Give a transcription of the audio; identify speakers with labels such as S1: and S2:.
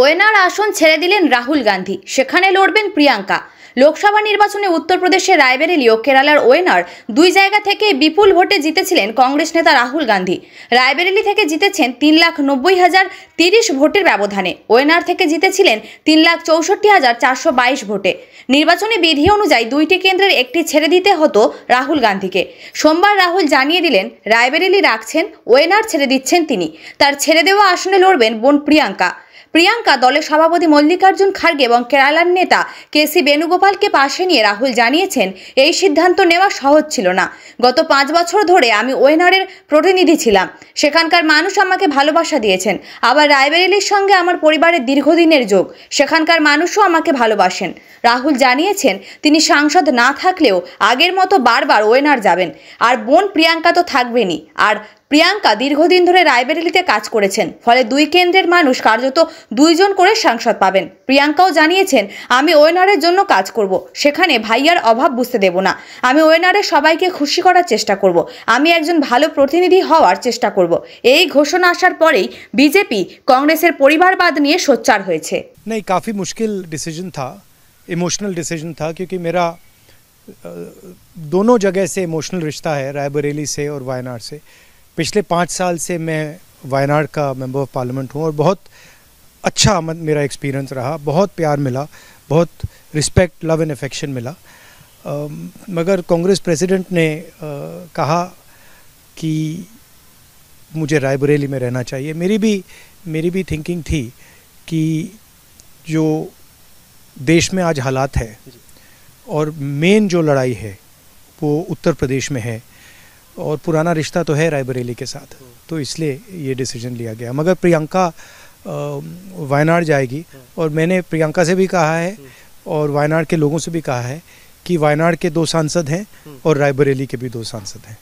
S1: Winner আসন ছেড়ে দিলেন রাহুল গান্ধী সেখানে লড়বেন প্রিয়াঙ্কা লোকসভা নির্বাচনে উত্তরপ্রদেশের রায়বেরেলি ও কেরালার ওয়েনার দুই জায়গা থেকে বিপুল ভোটে জিতেছিলেন কংগ্রেস নেতা রাহুল গান্ধী রায়বেরেলি থেকে জিতেছেন তিন লাখ নব্বই হাজার তিরিশ ভোটের ব্যবধানে ওয়েনার থেকে জিতেছিলেন তিন লাখ চৌষট্টি হাজার চারশো বাইশ ভোটে নির্বাচনী বিধি অনুযায়ী দুইটি কেন্দ্রের একটি ছেড়ে দিতে হতো রাহুল গান্ধীকে সোমবার রাহুল জানিয়ে দিলেন রায়বেরেলি রাখছেন ওয়েনার ছেড়ে দিচ্ছেন তিনি তার ছেড়ে দেওয়া আসনে লড়বেন বোন প্রিয়াঙ্কা প্রিয়াঙ্কা দলের সভাপতি মল্লিকার্জুন খার্গে এবং কেরালার নেতা কে সি বেণুগোপালকে পাশে নিয়ে রাহুল জানিয়েছেন এই সিদ্ধান্ত নেওয়া সহজ ছিল না গত পাঁচ বছর ধরে আমি ওয়েনারের প্রতিনিধি ছিলাম সেখানকার মানুষ আমাকে ভালোবাসা দিয়েছেন আবার রায়বেরেলির সঙ্গে আমার পরিবারের দীর্ঘদিনের যোগ সেখানকার মানুষও আমাকে ভালোবাসেন রাহুল জানিয়েছেন তিনি সাংসদ না থাকলেও আগের মতো বারবার ওয়েনার যাবেন আর বোন প্রিয়াঙ্কা তো থাকবেনই আর প্রিয়াঙ্কা দীর্ঘদিন ধরে রায়বেরেলিতে কাজ করেছেন ফলে দুই কেন্দ্রের মানুষ কার্যত দুইজন করে সাংসদ পাবেন প্রিয়াঙ্কাও জানিয়েছেন আমি ওয়েনারের জন্য কাজ করব সেখানে ভাইয়ার অভাব বুঝতে দেব না আমি ওয়েনারের সবাইকে খুশি করার চেষ্টা করব আমি একজন ভালো প্রতিনিধি হওয়ার চেষ্টা করব এই ঘোষণা আসার পরেই বিজেপি কংগ্রেসের পরিবারবাদ নিয়ে সোচ্চার হয়েছে
S2: নেই কাফি মুশকিল ডিসিশন থা ইমোশনাল ডিসিশন থা কিউকি মেরা দোনো जगह সে ইমোশনাল রিশতা है রায়বরেলি সে ওর वायनाड সে পিছলে পাঁচ সাল সে মে वायनाड কা मेंबर অফ পার্লামেন্ট हूँ और বহুত अच्छा मेरा एक्सपीरियंस रहा बहुत प्यार मिला बहुत रिस्पेक्ट लव एंड अफेक्शन मिला आ, मगर कांग्रेस प्रेसिडेंट ने आ, कहा कि मुझे रायबरेली में रहना चाहिए मेरी भी मेरी भी थिंकिंग थी कि जो देश में आज हालात है और मेन जो लड़ाई है वो उत्तर प्रदेश में है और पुराना रिश्ता तो है रायबरेली के साथ हम्म। तो इसलिए ये डिसीजन लिया गया मगर प्रियंका वायनाड जाएगी हम्म। और मैंने प्रियंका से भी कहा है हम्म। और वायनाड के लोगों से भी कहा है कि वायनाड के दो सांसद हैं हम्म। और रायबरेली के भी दो सांसद हैं